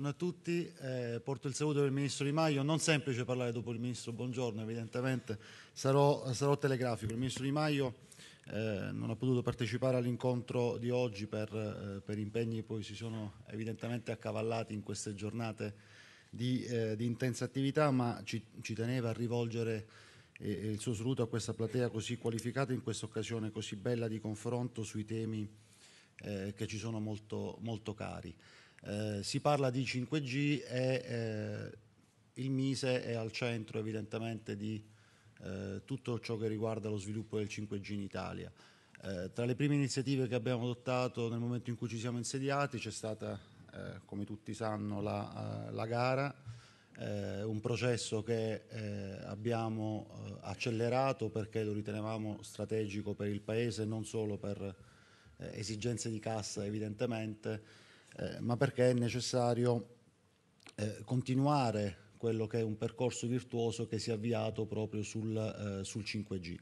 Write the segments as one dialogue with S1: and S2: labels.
S1: buongiorno a tutti. Eh, porto il saluto del Ministro Di Maio. Non semplice parlare dopo il Ministro, buongiorno evidentemente. Sarò, sarò telegrafico. Il Ministro Di Maio eh, non ha potuto partecipare all'incontro di oggi per, eh, per, impegni che poi si sono evidentemente accavallati in queste giornate di, eh, di intensa attività, ma ci, ci teneva a rivolgere eh, eh, il suo saluto a questa platea così qualificata in questa occasione così bella di confronto sui temi che ci sono molto, molto cari. Eh, si parla di 5G e eh, il Mise è al centro evidentemente di eh, tutto ciò che riguarda lo sviluppo del 5G in Italia. Eh, tra le prime iniziative che abbiamo adottato nel momento in cui ci siamo insediati c'è stata, eh, come tutti sanno, la, la gara, un processo che abbiamo accelerato perché lo ritenevamo strategico per il Paese, non solo per esigenze di cassa evidentemente, eh, ma perché è necessario eh, continuare quello che è un percorso virtuoso che si è avviato proprio sul, eh, sul 5G.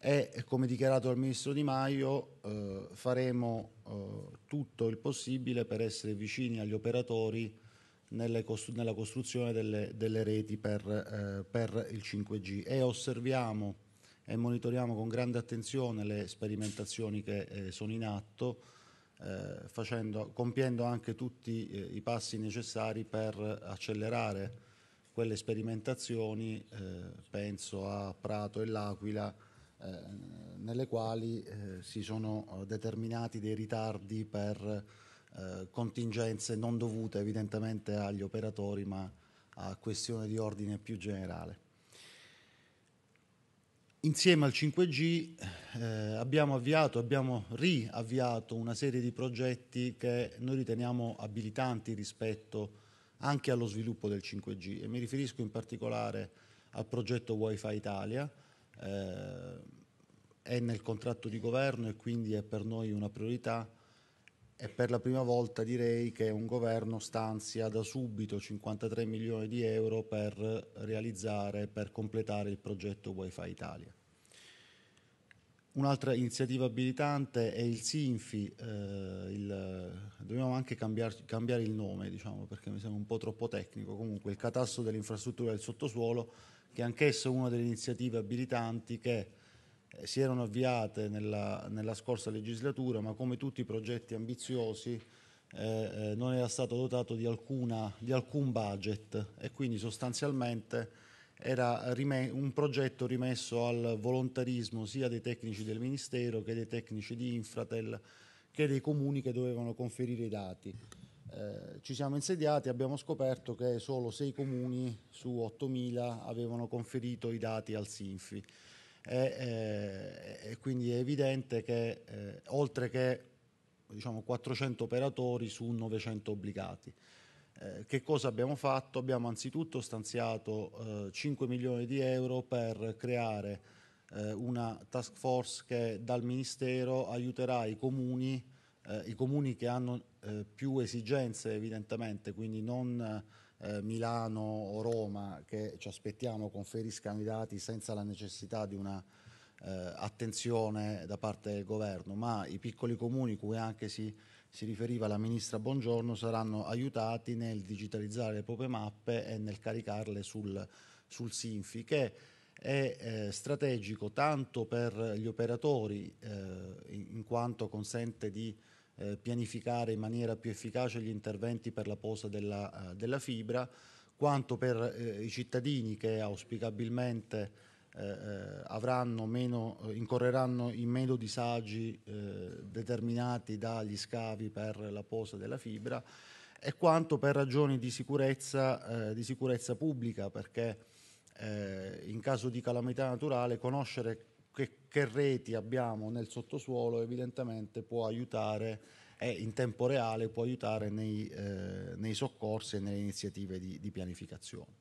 S1: E come dichiarato dal Ministro Di Maio eh, faremo eh, tutto il possibile per essere vicini agli operatori costru- nella costruzione delle, delle reti per, per, il 5G e osserviamo e monitoriamo con grande attenzione le sperimentazioni che sono in atto eh, facendo, compiendo anche tutti eh, i passi necessari per accelerare quelle sperimentazioni, eh, penso a Prato e L'Aquila, eh, nelle quali eh, si sono eh, determinati dei ritardi per contingenze non dovute evidentemente agli operatori ma a questione di ordine più generale. Insieme al 5G eh, abbiamo avviato, abbiamo riavviato una serie di progetti che noi riteniamo abilitanti rispetto anche allo sviluppo del 5G e mi riferisco in particolare al progetto Wi-Fi Italia, eh, è nel contratto di governo e quindi è per noi una priorità e per la prima volta direi che un governo stanzia da subito 53 milioni di euro per realizzare, per completare il progetto Wi-Fi Italia. Un'altra iniziativa abilitante è il SINFI, eh, il, dobbiamo anche cambiar, cambiare il nome diciamo, perché mi sembra un po' troppo tecnico, comunque il catasto infrastrutture del sottosuolo che anch'esso è una delle iniziative abilitanti che eh, si erano avviate nella, nella, scorsa legislatura, ma come tutti i progetti ambiziosi eh, eh non era stato dotato di, alcuna, di, alcun budget e quindi sostanzialmente era un progetto rimesso al volontarismo sia dei tecnici del Ministero che dei tecnici di Infratel che dei comuni che dovevano conferire i dati. Eh, ci siamo insediati e abbiamo scoperto che solo sei comuni su 8.000 avevano conferito i dati al Sinfi e, eh, e quindi è evidente che eh, oltre che diciamo, 400 operatori su 900 obbligati. Eh, che cosa abbiamo fatto? Abbiamo anzitutto stanziato eh, 5 milioni di euro per creare eh, una task force che dal Ministero aiuterà i comuni, eh, i comuni che hanno eh, più esigenze evidentemente, quindi non eh, Milano o Roma che ci aspettiamo conferiscano i dati senza la necessità di una eh, attenzione da parte del governo, ma i piccoli comuni cui anche si, si riferiva la ministra Buongiorno saranno aiutati nel digitalizzare le proprie mappe e nel caricarle sul, sul Sinfi che è eh, strategico tanto per gli operatori eh, in, in, quanto consente di eh, pianificare in maniera più efficace gli interventi per la posa della, uh, della fibra, quanto per eh, i cittadini che auspicabilmente eh, eh meno, eh, incorreranno in meno disagi determinati dagli scavi per la posa della fibra e quanto per ragioni di sicurezza, di sicurezza pubblica, perché in caso di calamità naturale conoscere che, che reti abbiamo nel sottosuolo evidentemente può aiutare e in tempo reale può aiutare nei, eh, nei soccorsi e nelle iniziative di, di pianificazione.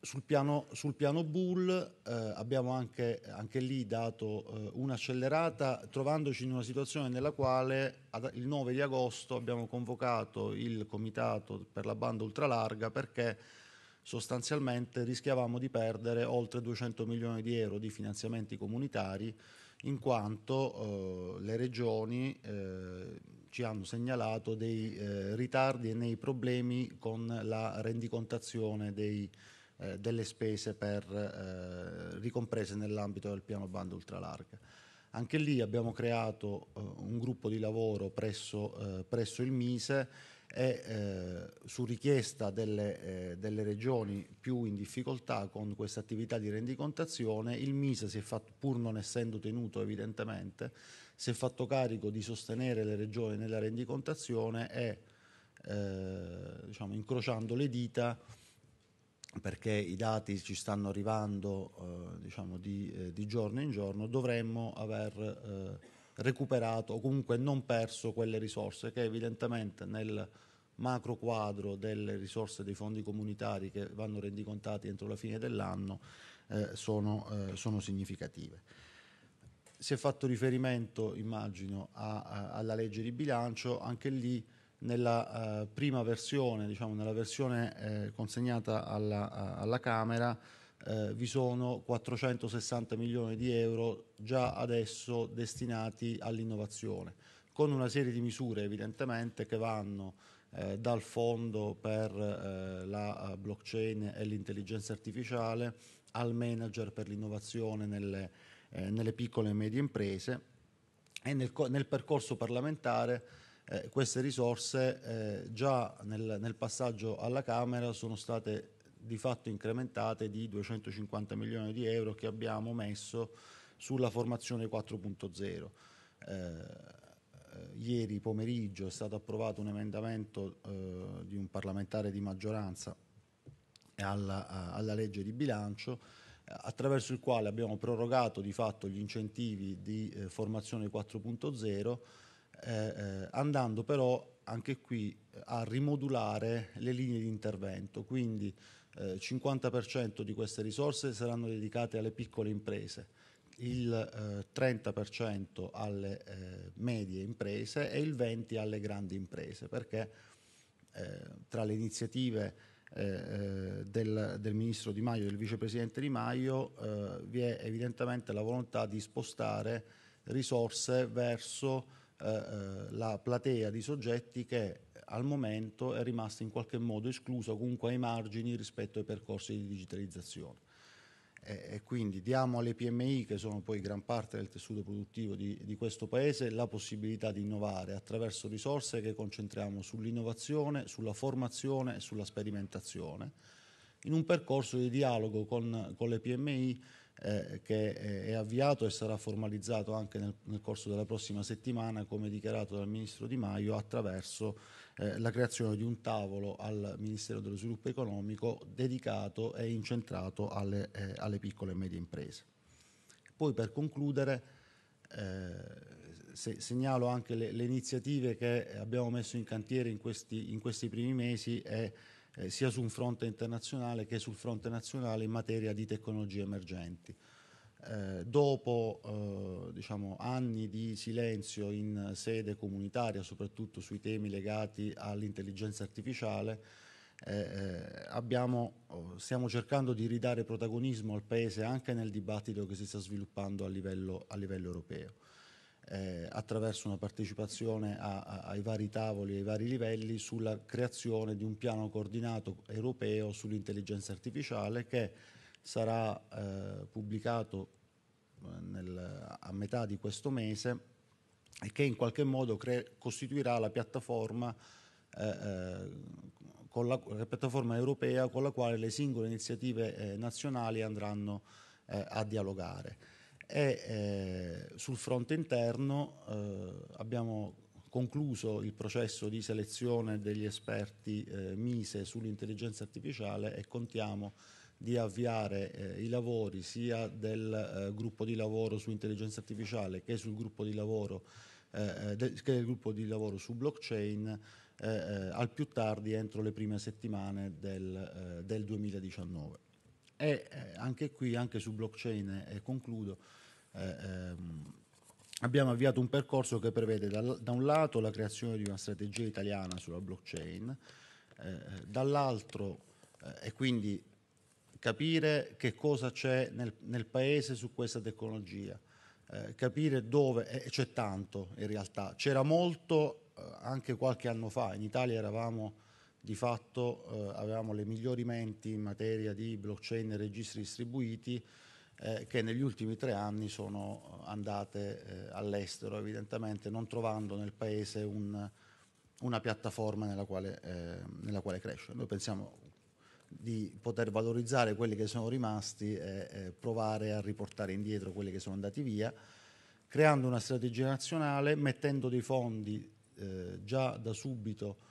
S1: Sul piano, sul piano Bull eh, abbiamo anche, anche, lì dato eh, un'accelerata trovandoci in una situazione nella quale ad, il 9 di agosto abbiamo convocato il comitato per la banda ultralarga perché sostanzialmente rischiavamo di perdere oltre 200 milioni di euro di finanziamenti comunitari in quanto eh, le regioni eh, ci hanno segnalato dei eh, ritardi e dei problemi con la rendicontazione dei, eh, delle spese per, eh, ricomprese nell'ambito del piano banda ultralarga. Anche lì abbiamo creato eh, un gruppo di lavoro presso, presso il Mise e eh, su richiesta delle, eh, delle, regioni più in difficoltà con questa attività di rendicontazione, il MISA si è fatto, pur non essendo tenuto evidentemente, si è fatto carico di sostenere le regioni nella rendicontazione e eh, diciamo, incrociando le dita perché i dati ci stanno arrivando eh, diciamo, di, eh, di, giorno in giorno, dovremmo aver eh, recuperato o comunque non perso quelle risorse che evidentemente nel macro quadro delle risorse dei fondi comunitari che vanno rendicontati entro la fine dell'anno eh, sono, eh, sono, significative. Si è fatto riferimento, immagino, a, a, alla legge di bilancio, anche lì nella eh, prima versione, diciamo nella versione eh, consegnata alla, alla Camera, eh, vi sono 460 milioni di euro già adesso destinati all'innovazione, con una serie di misure evidentemente che vanno eh, dal fondo per eh, la eh, blockchain e l'intelligenza artificiale al manager per l'innovazione nelle, eh, nelle, piccole e medie imprese e nel, nel percorso parlamentare eh, queste risorse già nel, nel passaggio alla Camera sono state di fatto incrementate di 250 milioni di euro che abbiamo messo sulla formazione 4.0. Eh, ieri pomeriggio è stato approvato un emendamento eh, di un parlamentare di maggioranza alla, eh, alla, legge di bilancio attraverso il quale abbiamo prorogato di fatto gli incentivi di eh, formazione 4.0 eh, eh, andando però anche qui eh, a rimodulare le linee di intervento, quindi eh, 50% di queste risorse saranno dedicate alle piccole imprese, il eh, 30% alle eh, medie imprese e il 20% alle grandi imprese, perché eh, tra le iniziative eh, eh, del, del, ministro Di Maio e del vicepresidente Di Maio eh, vi è evidentemente la volontà di spostare risorse verso eh, eh, la platea di soggetti che al momento è rimasta in qualche modo esclusa, comunque ai margini rispetto ai percorsi di digitalizzazione. E, e quindi diamo alle PMI, che sono poi gran parte del tessuto produttivo di, di questo Paese, la possibilità di innovare attraverso risorse che concentriamo sull'innovazione, sulla formazione e sulla sperimentazione, in un percorso di dialogo con, con le PMI eh, che eh, è avviato e sarà formalizzato anche nel, nel, corso della prossima settimana, come dichiarato dal Ministro Di Maio, attraverso eh, la creazione di un tavolo al Ministero dello Sviluppo Economico dedicato e incentrato alle, eh, alle piccole e medie imprese. Poi per concludere eh, se, segnalo anche le, le, iniziative che abbiamo messo in cantiere in questi, in questi primi mesi e eh, sia su un fronte internazionale che sul fronte nazionale in materia di tecnologie emergenti. Eh, dopo eh, diciamo, anni di silenzio in sede comunitaria, soprattutto sui temi legati all'intelligenza artificiale, eh, eh abbiamo, oh, stiamo cercando di ridare protagonismo al Paese anche nel dibattito che si sta sviluppando a livello, a livello europeo eh, attraverso una partecipazione a, a, ai vari tavoli, ai vari livelli, sulla creazione di un piano coordinato europeo sull'intelligenza artificiale che sarà eh, pubblicato eh, nel, a metà di questo mese e che in qualche modo costituirà la piattaforma, eh, eh la, la piattaforma, europea con la quale le singole iniziative eh, nazionali andranno a dialogare e eh, sul fronte interno eh, abbiamo concluso il processo di selezione degli esperti eh, Mise sull'intelligenza artificiale e contiamo di avviare eh, i lavori sia del eh, gruppo di lavoro su intelligenza artificiale che, sul gruppo di lavoro, eh, del, che del gruppo di lavoro su blockchain al più tardi entro le prime settimane del, del 2019. E eh, anche qui, anche su blockchain, e concludo, eh, ehm, abbiamo avviato un percorso che prevede da, da, un lato la creazione di una strategia italiana sulla blockchain, eh, dall'altro, e quindi capire che cosa c'è nel, nel paese su questa tecnologia, eh, capire dove, e eh, c'è tanto in realtà, c'era molto eh, anche qualche anno fa, in Italia eravamo di fatto eh, avevamo le migliori menti in materia di blockchain e registri distribuiti eh, che negli ultimi tre anni sono eh, andate all'estero, evidentemente non trovando nel paese un, una piattaforma nella quale, nella quale crescere. Noi pensiamo di poter valorizzare quelli che sono rimasti e eh, provare a riportare indietro quelli che sono andati via, creando una strategia nazionale, mettendo dei fondi eh, già da subito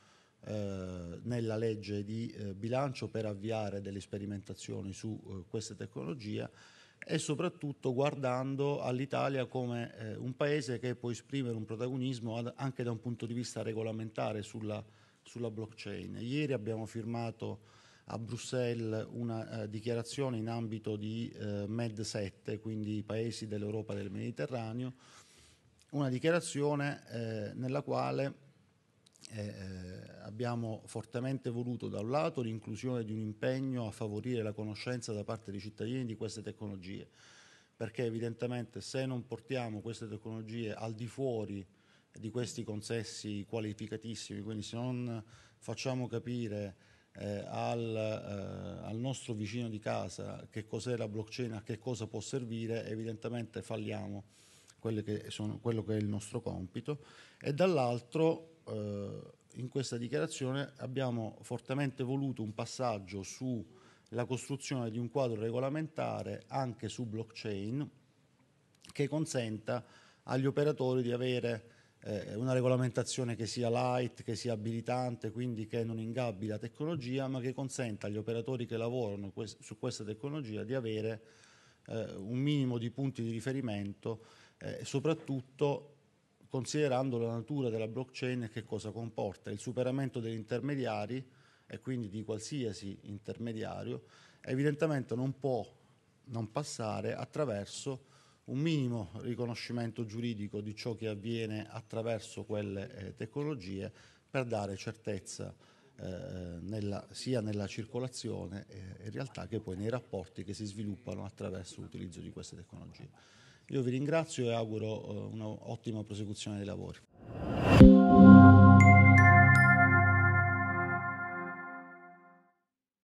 S1: eh, nella legge di eh, bilancio per avviare delle sperimentazioni su eh, queste tecnologie e soprattutto guardando all'Italia come eh, un paese che può esprimere un protagonismo ad, anche da un punto di vista regolamentare sulla, sulla blockchain. Ieri abbiamo firmato a Bruxelles una eh, dichiarazione in ambito di eh, Med 7, quindi i paesi dell'Europa del Mediterraneo, una dichiarazione eh, nella quale eh, eh, abbiamo fortemente voluto da un lato l'inclusione di un impegno a favorire la conoscenza da parte dei cittadini di queste tecnologie, perché evidentemente se non portiamo queste tecnologie al di fuori di questi consessi qualificatissimi, quindi se non facciamo capire eh, al, eh, al, nostro vicino di casa che cos'è la blockchain, a che cosa può servire, evidentemente falliamo che sono, quello che è il nostro compito e dall'altro eh, in questa dichiarazione abbiamo fortemente voluto un passaggio sulla costruzione di un quadro regolamentare anche su blockchain che consenta agli operatori di avere eh, una regolamentazione che sia light, che sia abilitante, quindi che non ingabbi la tecnologia, ma che consenta agli operatori che lavorano quest su questa tecnologia di avere eh, un minimo di punti di riferimento eh, e soprattutto considerando la natura della blockchain e che cosa comporta, il superamento degli intermediari e quindi di qualsiasi intermediario, evidentemente non può non passare attraverso un minimo riconoscimento giuridico di ciò che avviene attraverso quelle eh, tecnologie per dare certezza eh, nella, sia nella circolazione eh, in realtà che poi nei rapporti che si sviluppano attraverso l'utilizzo di queste tecnologie. Io vi ringrazio e auguro eh, un'ottima prosecuzione dei lavori.